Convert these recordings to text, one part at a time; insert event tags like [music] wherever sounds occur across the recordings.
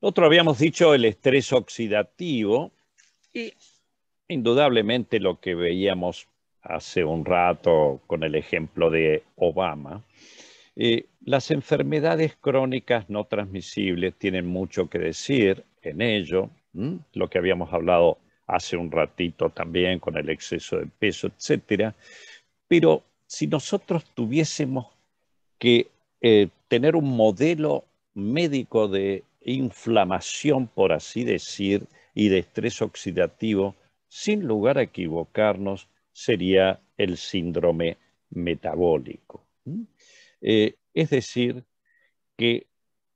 Nosotros habíamos dicho el estrés oxidativo y indudablemente lo que veíamos hace un rato con el ejemplo de Obama, eh, las enfermedades crónicas no transmisibles tienen mucho que decir en ello, lo que habíamos hablado hace un ratito también con el exceso de peso, etc. Pero si nosotros tuviésemos que eh, tener un modelo médico de inflamación, por así decir, y de estrés oxidativo, sin lugar a equivocarnos, sería el síndrome metabólico. Eh, es decir, que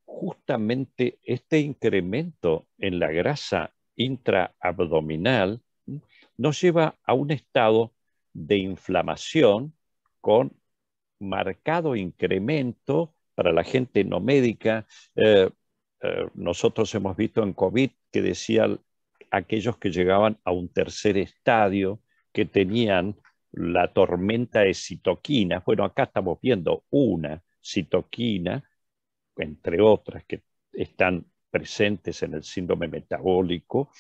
justamente este incremento en la grasa intraabdominal nos lleva a un estado de inflamación con marcado incremento para la gente no médica, eh, eh, nosotros hemos visto en COVID que decían aquellos que llegaban a un tercer estadio que tenían la tormenta de citoquinas. Bueno, acá estamos viendo una citoquina, entre otras que están presentes en el síndrome metabólico,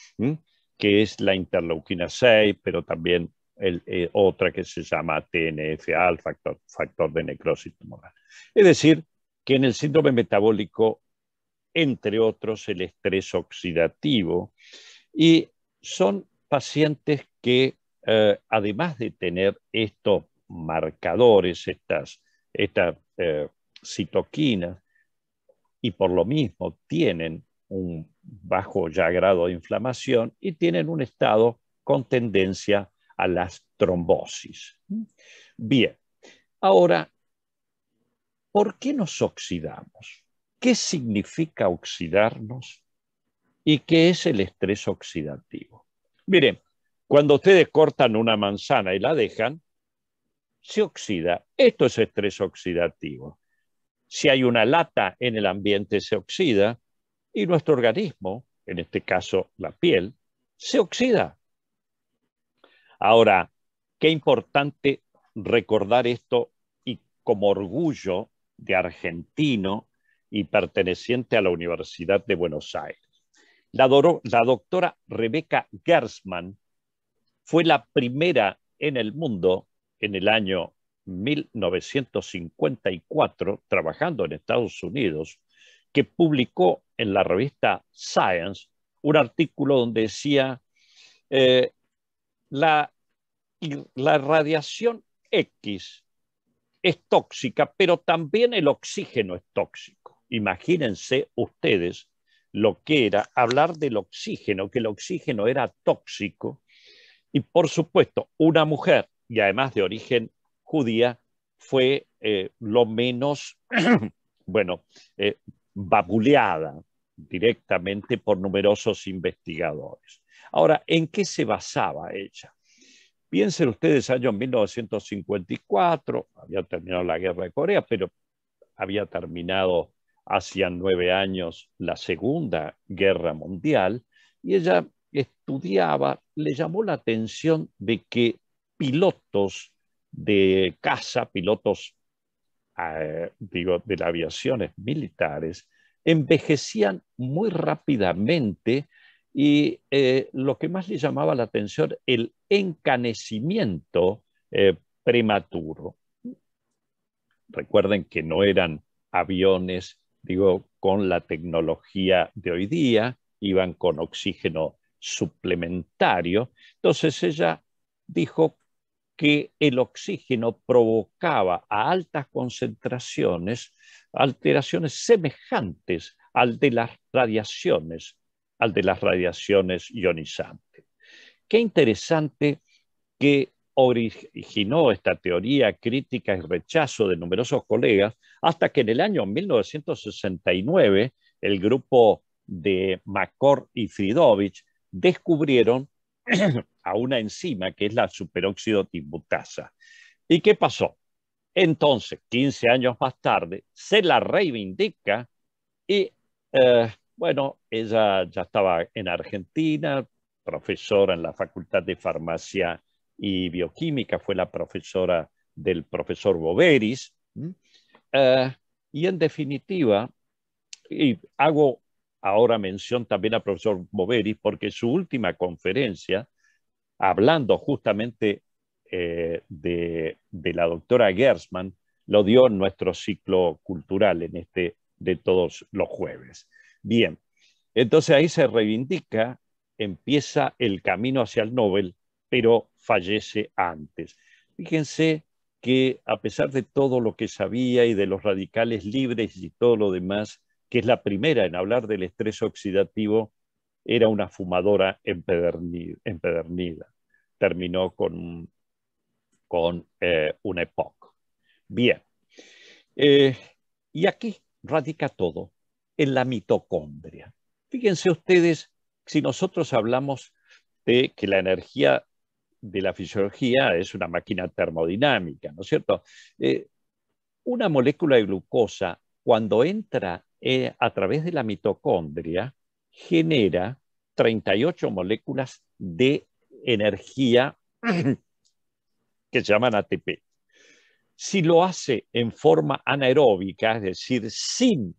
que es la interleuquina 6, pero también eh, otra que se llama TNFA, el factor, factor de necrosis tumoral. Es decir, que en el síndrome metabólico entre otros el estrés oxidativo, y son pacientes que, eh, además de tener estos marcadores, estas, eh, citoquinas, y por lo mismo tienen un bajo ya grado de inflamación y tienen un estado con tendencia a las trombosis. Bien, ahora, ¿por qué nos oxidamos? qué significa oxidarnos y qué es el estrés oxidativo. Miren, cuando ustedes cortan una manzana y la dejan, se oxida. Esto es estrés oxidativo. Si hay una lata en el ambiente, se oxida y nuestro organismo, en este caso la piel, se oxida. Ahora, qué importante recordar esto y como orgullo de argentino y perteneciente a la Universidad de Buenos Aires. La, doctora Rebeca Gersman fue la primera en el mundo en el año 1954, trabajando en Estados Unidos, que publicó en la revista Science un artículo donde decía eh, la radiación X es tóxica, pero también el oxígeno es tóxico. Imagínense ustedes lo que era hablar del oxígeno, que el oxígeno era tóxico. Y por supuesto, una mujer, y además de origen judía, fue eh, lo menos, [clears throat] bueno, eh, babuleada directamente por numerosos investigadores. Ahora, ¿en qué se basaba ella? Piensen ustedes, año 1954, había terminado la guerra de Corea, pero había terminado Hacían nueve años la Segunda Guerra Mundial, y ella estudiaba, le llamó la atención de que pilotos de caza, pilotos ah, digo, de las aviaciones militares, envejecían muy rápidamente y eh, lo que más le llamaba la atención, el encanecimiento eh, prematuro. Recuerden que no eran aviones digo, con la tecnología de hoy día, iban con oxígeno suplementario. Entonces ella dijo que el oxígeno provocaba a altas concentraciones alteraciones semejantes al de las radiaciones, al de las radiaciones ionizantes. Qué interesante que originó esta teoría crítica y rechazo de numerosos colegas hasta que en el año 1969 el grupo de Macor y Fridovich descubrieron [clears throat] a una enzima que es la superóxido tibutasa ¿Y qué pasó? Entonces, 15 años más tarde, se la reivindica y, eh, bueno, ella ya estaba en Argentina, profesora en la Facultad de Farmacia y bioquímica, fue la profesora del profesor Boveris. Eh, y en definitiva, hago ahora mención también al profesor Boveris porque su última conferencia, hablando justamente eh, de, la doctora Gersman, lo dio en nuestro ciclo cultural, en este de todos los jueves. Bien, entonces ahí se reivindica, empieza el camino hacia el Nobel pero fallece antes. Fíjense que a pesar de todo lo que sabía y de los radicales libres y todo lo demás, que es la primera en hablar del estrés oxidativo, era una fumadora empedernida. Terminó con, con eh, una época. Bien. Eh, y aquí radica todo, en la mitocondria. Fíjense ustedes, si nosotros hablamos de que la energía de la fisiología es una máquina termodinámica, ¿no es cierto? Eh, una molécula de glucosa, cuando entra eh, a través de la mitocondria, genera 38 moléculas de energía [coughs] que se llaman ATP. Si lo hace en forma anaeróbica, es decir, sin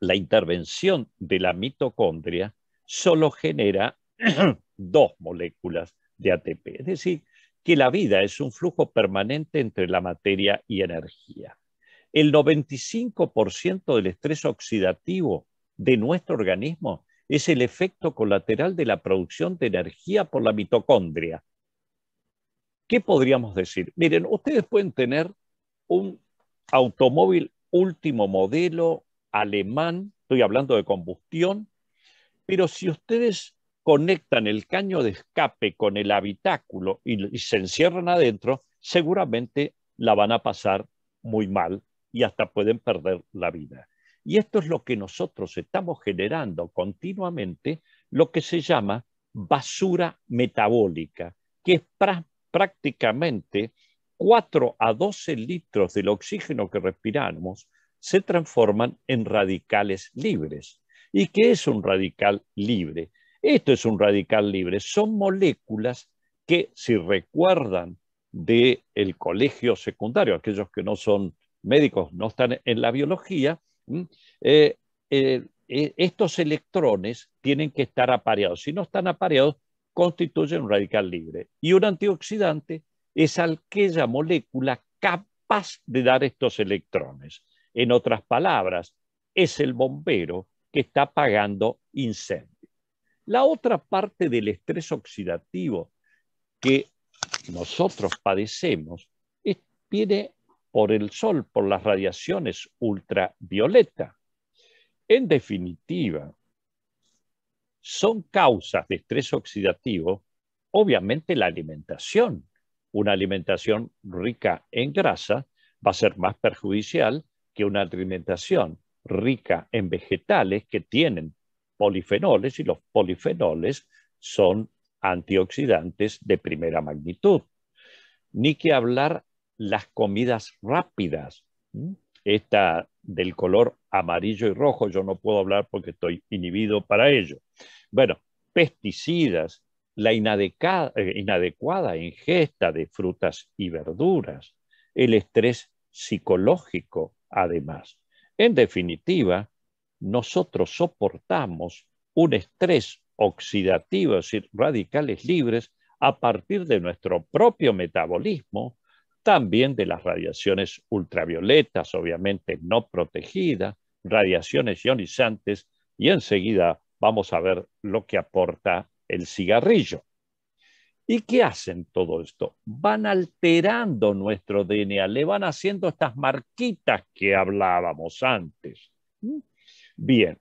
la intervención de la mitocondria, solo genera [coughs] dos moléculas de ATP. Es decir, que la vida es un flujo permanente entre la materia y energía. El 95% del estrés oxidativo de nuestro organismo es el efecto colateral de la producción de energía por la mitocondria. ¿Qué podríamos decir? Miren, ustedes pueden tener un automóvil último modelo alemán, estoy hablando de combustión, pero si ustedes conectan el caño de escape con el habitáculo y, se encierran adentro, seguramente la van a pasar muy mal y hasta pueden perder la vida. Y esto es lo que nosotros estamos generando continuamente, lo que se llama basura metabólica, que es prácticamente 4 a 12 litros del oxígeno que respiramos se transforman en radicales libres. ¿Y qué es un radical libre? Esto es un radical libre. Son moléculas que, si recuerdan del colegio secundario, aquellos que no son médicos, no están en la biología, eh, eh, eh, estos electrones tienen que estar apareados. Si no están apareados, constituyen un radical libre. Y un antioxidante es aquella molécula capaz de dar estos electrones. En otras palabras, es el bombero que está apagando incendios. La otra parte del estrés oxidativo que nosotros padecemos viene por el sol, por las radiaciones ultravioleta. En definitiva, son causas de estrés oxidativo, obviamente la alimentación. Una alimentación rica en grasa va a ser más perjudicial que una alimentación rica en vegetales que tienen polifenoles y los polifenoles son antioxidantes de primera magnitud. Ni que hablar las comidas rápidas. Esta del color amarillo y rojo, yo no puedo hablar porque estoy inhibido para ello. Bueno, pesticidas, la inadecuada, eh, inadecuada ingesta de frutas y verduras, el estrés psicológico, además. En definitiva, nosotros soportamos un estrés oxidativo, es decir, radicales libres, a partir de nuestro propio metabolismo, también de las radiaciones ultravioletas, obviamente no protegidas, radiaciones ionizantes, y enseguida vamos a ver lo que aporta el cigarrillo. ¿Y qué hacen todo esto? Van alterando nuestro DNA, le van haciendo estas marquitas que hablábamos antes. ¿Mm? Bien,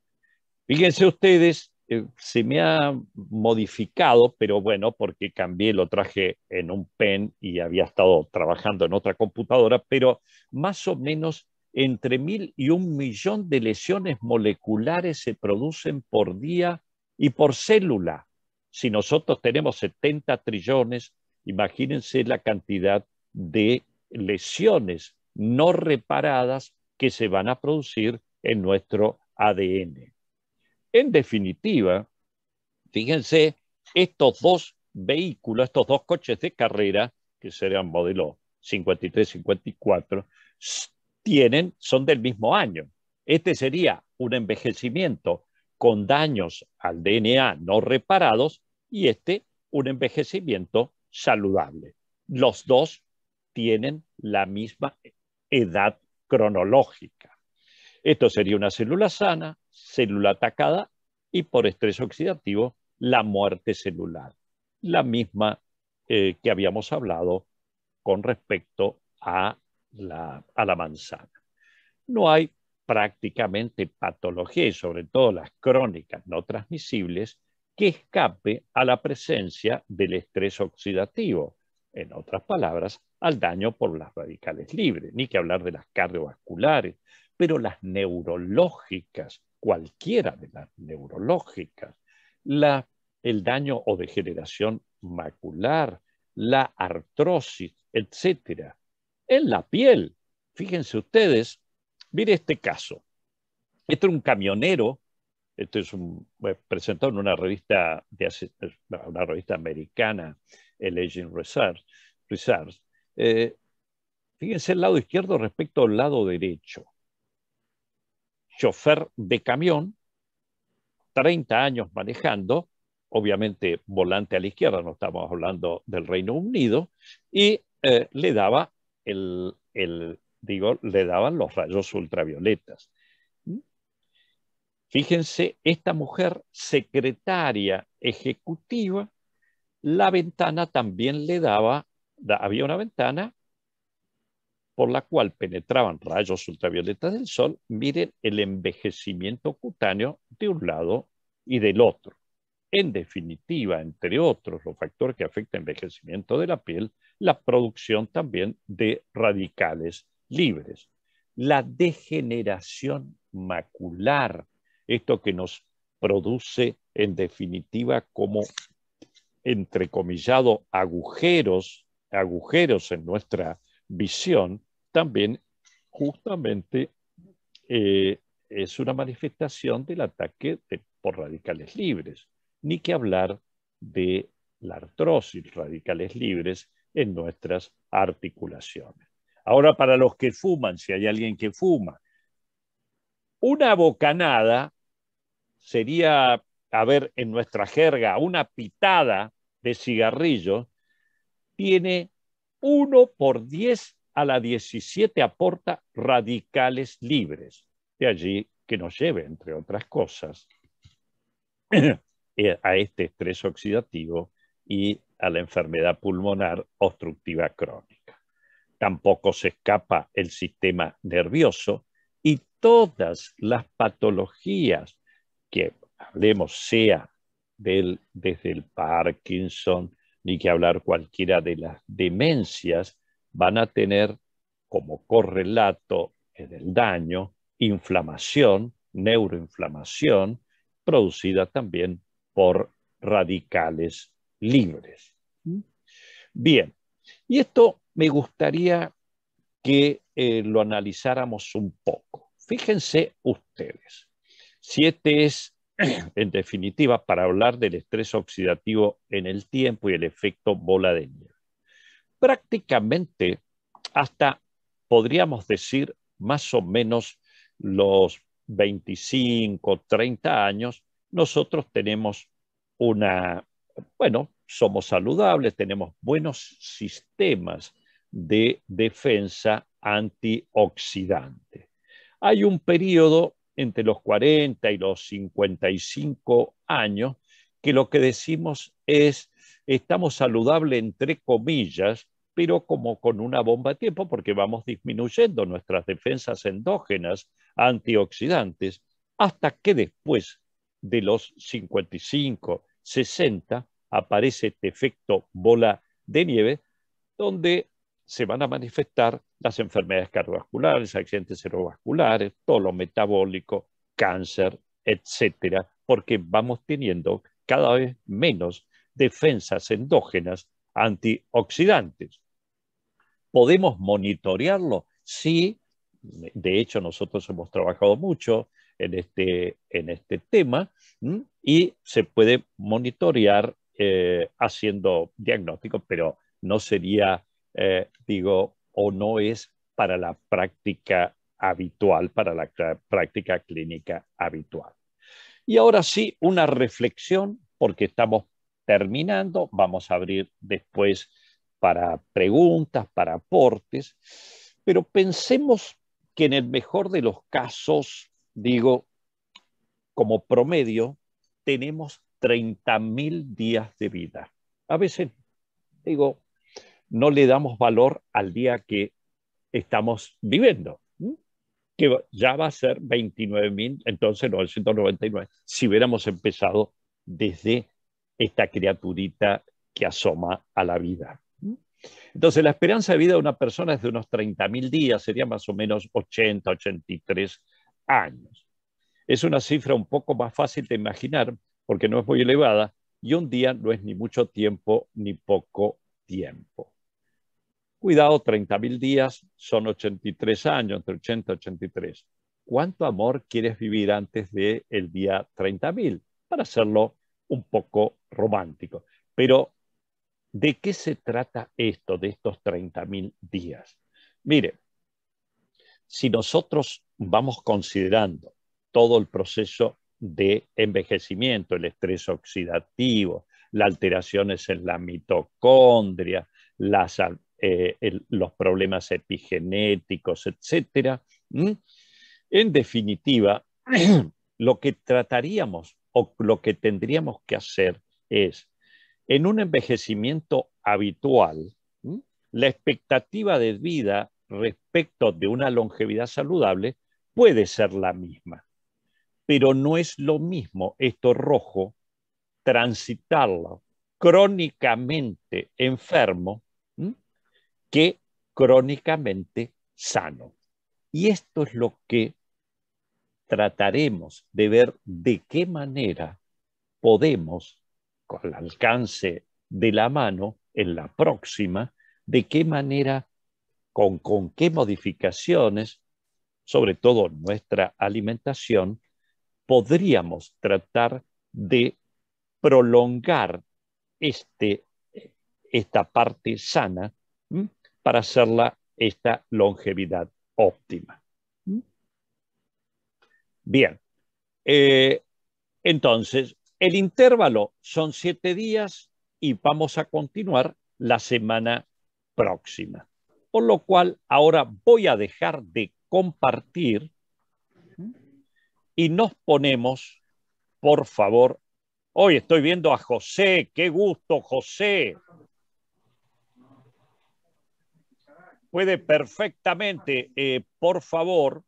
fíjense ustedes, eh, se me ha modificado, pero bueno, porque cambié, lo traje en un pen y había estado trabajando en otra computadora, pero más o menos entre mil y un millón de lesiones moleculares se producen por día y por célula. Si nosotros tenemos 70 trillones, imagínense la cantidad de lesiones no reparadas que se van a producir en nuestro ADN. En definitiva, fíjense, estos dos vehículos, estos dos coches de carrera, que serían modelo 53-54, tienen, son del mismo año. Este sería un envejecimiento con daños al DNA no reparados y este un envejecimiento saludable. Los dos tienen la misma edad cronológica. Esto sería una célula sana, célula atacada y por estrés oxidativo la muerte celular, la misma eh, que habíamos hablado con respecto a la, a la manzana. No hay prácticamente patología y sobre todo las crónicas no transmisibles que escape a la presencia del estrés oxidativo, en otras palabras, al daño por las radicales libres, ni que hablar de las cardiovasculares, pero las neurológicas, cualquiera de las neurológicas, el daño o degeneración macular, la artrosis, etc. En la piel, fíjense ustedes, mire este caso. Este es un camionero, este es un, eh, presentado en una revista, de, eh, una revista americana, el Aging Research. Eh, fíjense el lado izquierdo respecto al lado derecho chofer de camión, 30 años manejando, obviamente volante a la izquierda, no estamos hablando del Reino Unido, y eh, le daba el, el, digo, le daban los rayos ultravioletas. Fíjense, esta mujer secretaria ejecutiva, la ventana también le daba, había una ventana por la cual penetraban rayos ultravioletas del sol, miren el envejecimiento cutáneo de un lado y del otro. En definitiva, entre otros los factores que afectan el envejecimiento de la piel, la producción también de radicales libres. La degeneración macular, esto que nos produce en definitiva como entrecomillado agujeros, agujeros en nuestra visión también justamente eh, es una manifestación del ataque por radicales libres, ni que hablar de la artrosis, radicales libres en nuestras articulaciones. Ahora, para los que fuman, si hay alguien que fuma, una bocanada sería, a ver, en nuestra jerga, una pitada de cigarrillo tiene 1 por 10 a la 17 aporta radicales libres. De allí que nos lleve, entre otras cosas, [clears throat] a este estrés oxidativo y a la enfermedad pulmonar obstructiva crónica. Tampoco se escapa el sistema nervioso y todas las patologías que hablemos, sea del, desde el Parkinson, ni que hablar cualquiera de las demencias, van a tener como correlato en el daño inflamación, neuroinflamación, producida también por radicales libres. Bien, y esto me gustaría que eh, lo analizáramos un poco. Fíjense ustedes, si este es [coughs] en definitiva, para hablar del estrés oxidativo en el tiempo y el efecto bola de nieve. Prácticamente, hasta podríamos decir más o menos los 25, 30 años, nosotros tenemos una, bueno, somos saludables, tenemos buenos sistemas de defensa antioxidante. Hay un periodo entre los 40 y los 55 años, que lo que decimos es, estamos saludable entre comillas, pero como con una bomba a tiempo, porque vamos disminuyendo nuestras defensas endógenas antioxidantes, hasta que después de los 55, 60, aparece este efecto bola de nieve, donde se van a manifestar las enfermedades cardiovasculares, accidentes cerebrovasculares, todo lo metabólico, cáncer, etcétera, porque vamos teniendo cada vez menos defensas endógenas antioxidantes. ¿Podemos monitorearlo? Sí, de hecho nosotros hemos trabajado mucho en este, en este tema y se puede monitorear eh, haciendo diagnósticos, pero no sería eh, digo, o no es para la práctica habitual, para la práctica clínica habitual. Y ahora sí, una reflexión, porque estamos terminando, vamos a abrir después para preguntas, para aportes, pero pensemos que en el mejor de los casos, digo, como promedio, tenemos 30.000 días de vida. A veces, digo, no le damos valor al día que estamos viviendo, que ya va a ser 29.000, entonces 999, si hubiéramos empezado desde esta criaturita que asoma a la vida. Entonces, la esperanza de vida de una persona es de unos 30.000 días, sería más o menos 80, 83 años. Es una cifra un poco más fácil de imaginar porque no es muy elevada y un día no es ni mucho tiempo ni poco tiempo. Cuidado, 30 mil días son 83 años, entre 80 y 83. ¿Cuánto amor quieres vivir antes del el día 30 mil? Para hacerlo un poco romántico. Pero, ¿de qué se trata esto, de estos 30 mil días? Mire, si nosotros vamos considerando todo el proceso de envejecimiento, el estrés oxidativo, las alteraciones en la mitocondria, las, eh, los problemas epigenéticos, etc. En definitiva, [clears throat] lo que trataríamos o lo que tendríamos que hacer es, en un envejecimiento habitual, la expectativa de vida respecto de una longevidad saludable puede ser la misma, pero no es lo mismo esto rojo transitarlo crónicamente enfermo que crónicamente sano. Y esto es lo que trataremos de ver de qué manera podemos, con el alcance de la mano, en la próxima, de qué manera, con, con qué modificaciones, sobre todo nuestra alimentación, podríamos tratar de prolongar este, esta parte sana para hacerla esta longevidad óptima. Mm. Bien, eh, entonces el intervalo son siete días y vamos a continuar la semana próxima. Por lo cual ahora voy a dejar de compartir y nos ponemos, por favor, hoy estoy viendo a José, qué gusto José. puede perfectamente, eh, por favor,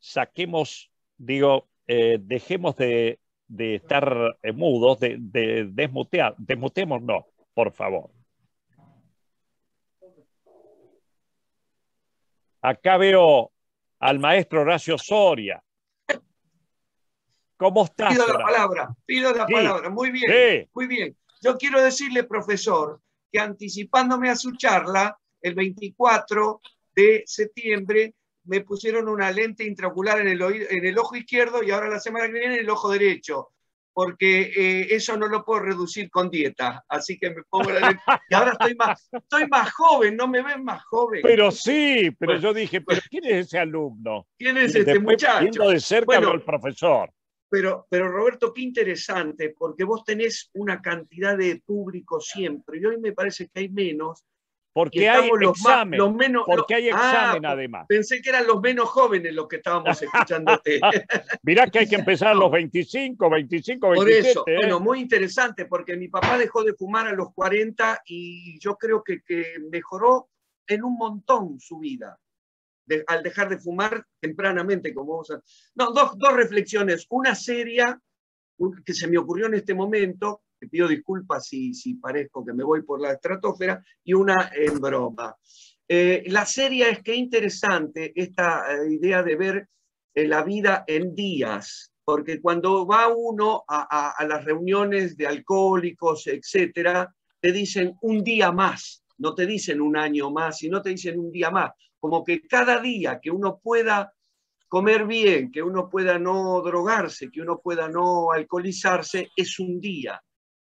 saquemos, digo, eh, dejemos de, estar eh, mudos, de, desmutear, desmuteemos no, por favor. Acá veo al maestro Horacio Soria. ¿Cómo está Pido la palabra, pido la palabra. Muy bien, muy bien. Yo quiero decirle, profesor, que anticipándome a su charla, el 24 de septiembre me pusieron una lente intraocular en el, en el ojo izquierdo y ahora la semana que viene en el ojo derecho, porque eh, eso no lo puedo reducir con dieta. Así que me pongo la lente. Y ahora estoy más, joven, no me ven más joven. Pero sí, pero yo dije, ¿pero quién es ese alumno? ¿Quién es este muchacho? de cerca bueno, el profesor. Pero, pero Roberto, qué interesante, porque vos tenés una cantidad de público siempre, y hoy me parece que hay menos, porque hay los porque hay ah, examen pues, además. Pensé que eran los menos jóvenes los que estábamos escuchándote. [laughs] Mirá que hay que empezar a los 25, 25, 27. Por eso, ¿eh? bueno, muy interesante, porque mi papá dejó de fumar a los 40 y yo creo que, mejoró en un montón su vida. al dejar de fumar tempranamente, como dos, dos reflexiones. Una seria, que se me ocurrió en este momento, te pido disculpas si, si parezco que me voy por la estratosfera, y una en broma. Eh, la serie es que interesante esta eh, idea de ver eh, la vida en días, porque cuando va uno a, las reuniones de alcohólicos, etcétera, te dicen un día más, no te dicen un año más, sino te dicen un día más. Como que cada día que uno pueda comer bien, que uno pueda no drogarse, que uno pueda no alcoholizarse, es un día.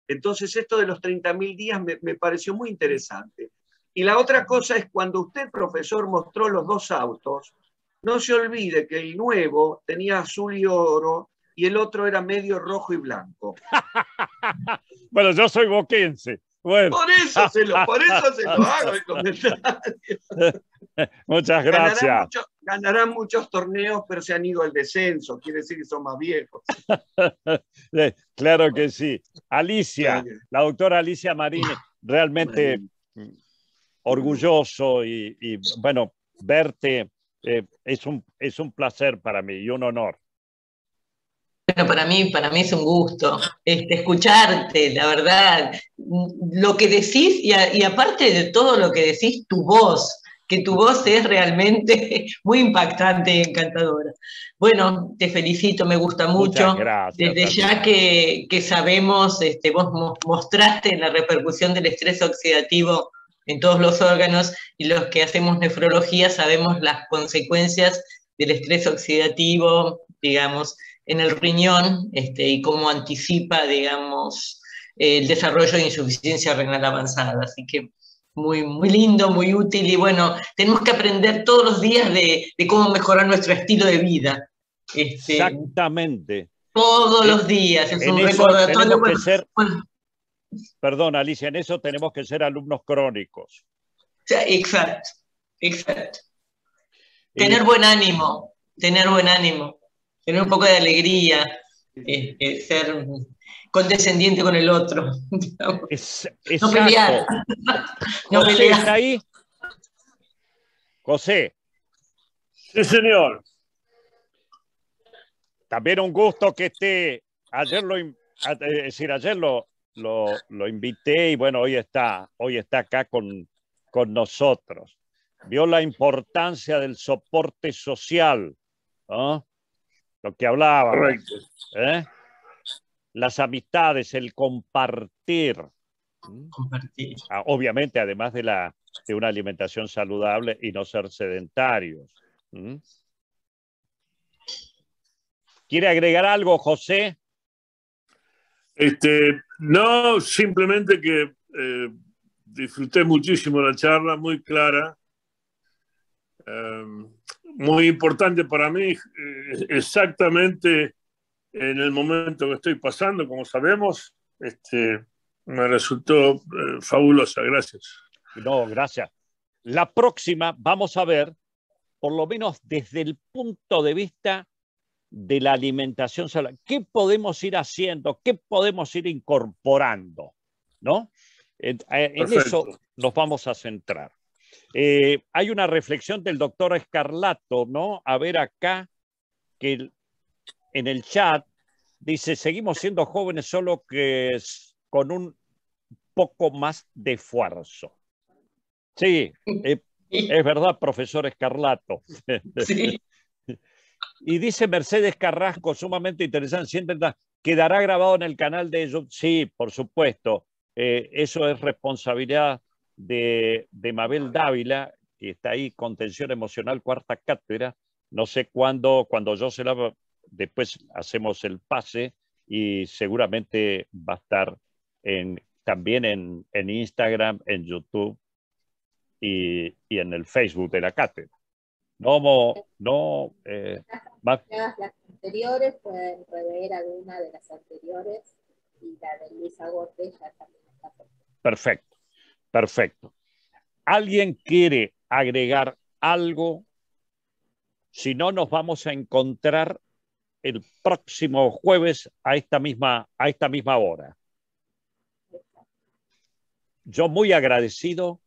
Entonces, esto de los 30.000 días me, me, pareció muy interesante. Y la otra cosa es cuando usted, profesor, mostró los dos autos, no se olvide que el nuevo tenía azul y oro y el otro era medio rojo y blanco. [laughs] bueno, yo soy boquense. Por eso se lo, se lo hago el comentario. [laughs] Muchas gracias. Ganarán, muchos torneos, pero se han ido al descenso. Quiere decir que son más viejos. [laughs] Eh, claro que sí. Alicia, la doctora Alicia Marín, realmente orgulloso y, bueno, verte eh, es, un, es un placer para mí y un honor. Bueno, para mí, para mí es un gusto este, escucharte, la verdad, lo que decís y, aparte de todo lo que decís, tu voz, que tu voz es realmente [laughs] muy impactante y encantadora. Bueno, te felicito, me gusta mucho. gracias, Desde ya que, sabemos, este, vos mostraste la repercusión del estrés oxidativo en todos los órganos y los que hacemos nefrología sabemos las consecuencias del estrés oxidativo, digamos, en el riñón este, y cómo anticipa, digamos, el desarrollo de insuficiencia renal avanzada. Así que muy, lindo, muy útil y bueno, tenemos que aprender todos los días de, cómo mejorar nuestro estilo de vida. Este, Exactamente. Todos eh, los días, es un Perdón, Alicia, en eso tenemos que ser alumnos crónicos. Exacto, exacto. Tener buen ánimo, tener buen ánimo tener un poco de alegría, este, ser condescendiente con el otro. [laughs] no pelear. [laughs] José, ¿está ahí? José. Sí, señor. También un gusto que esté. Ayer lo, decir, ayer lo, lo, lo, invité y bueno, hoy está, hoy está acá con, con nosotros. Vio la importancia del soporte social. ¿no? lo que hablaba. ¿eh? Las amistades, el compartir. Ah, obviamente, además de, la, una alimentación saludable y no ser sedentarios. ¿Quiere agregar algo, José? Este, no, simplemente que eh, disfruté muchísimo la charla, muy clara. Em, muy importante para mí, eh, exactamente en el momento que estoy pasando, como sabemos, este, me resultó eh, fabulosa. Gracias. No, gracias. La próxima vamos a ver, por lo menos desde el punto de vista de la alimentación saludable, qué podemos ir haciendo, qué podemos ir incorporando, ¿no? en eh, eso nos vamos a centrar. Eh, hay una reflexión del doctor Escarlato, ¿no? A ver acá, que en el chat dice, seguimos siendo jóvenes solo que con un poco más de esfuerzo. Sí, eh, es verdad, profesor Escarlato. Sí. [laughs] y dice Mercedes Carrasco, sumamente interesante, siempre quedará grabado en el canal de YouTube. Sí, por supuesto, eh, eso es responsabilidad de, de Mabel Dávila, que está ahí, Contención Emocional, cuarta cátedra. No sé cuándo, cuando yo se la... Después hacemos el pase y seguramente va a estar en, también en, en, Instagram, en YouTube y, y, en el Facebook de la cátedra. No, no. Eh, las, anteriores pueden rever alguna de las anteriores y la de Luisa Gómez también está. perfecto. Perfecto. ¿Alguien quiere agregar algo? Si no, nos vamos a encontrar el próximo jueves a esta misma, a esta misma hora. Yo muy agradecido.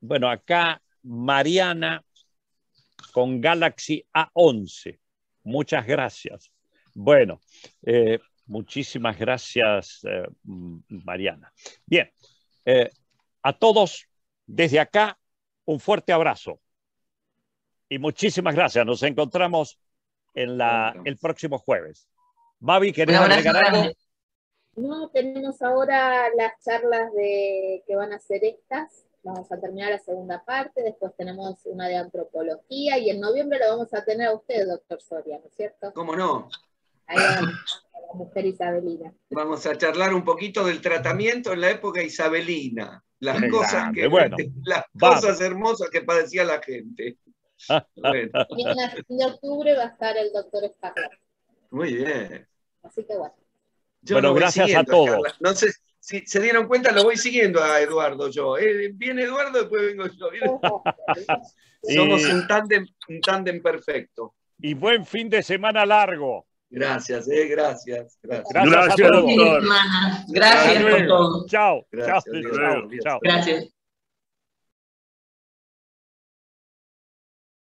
bueno, acá Mariana con Galaxy A11. Muchas gracias. Bueno, eh, Muchísimas gracias, eh, Mariana. Bien, eh, a todos desde acá, un fuerte abrazo. Y muchísimas gracias. Nos encontramos en la, el próximo jueves. Mavi, ¿querés agregar algo? No, tenemos ahora las charlas de, que van a ser estas. Vamos a terminar la segunda parte, después tenemos una de antropología y en noviembre lo vamos a tener a usted, doctor Soria, ¿no es cierto? ¿Cómo no? vamos, Vamos a charlar un poquito del tratamiento en la época isabelina. Las, [laughs] cosas, hermosas que padecía la gente. Bueno. en, octubre va a estar el doctor Escarla. Muy bien. Así que bueno. bueno, gracias a todos. No sé si se dieron cuenta, lo voy siguiendo a Eduardo yo. Eh, viene Eduardo, después vengo yo. [laughs] Somos un tándem, un tándem perfecto. Y buen fin de semana largo. Gracias, eh, gracias, gracias. Gracias, gracias a todos. Gracias, gracias por todo. Chao. Gracias. Chao. Chao. Gracias.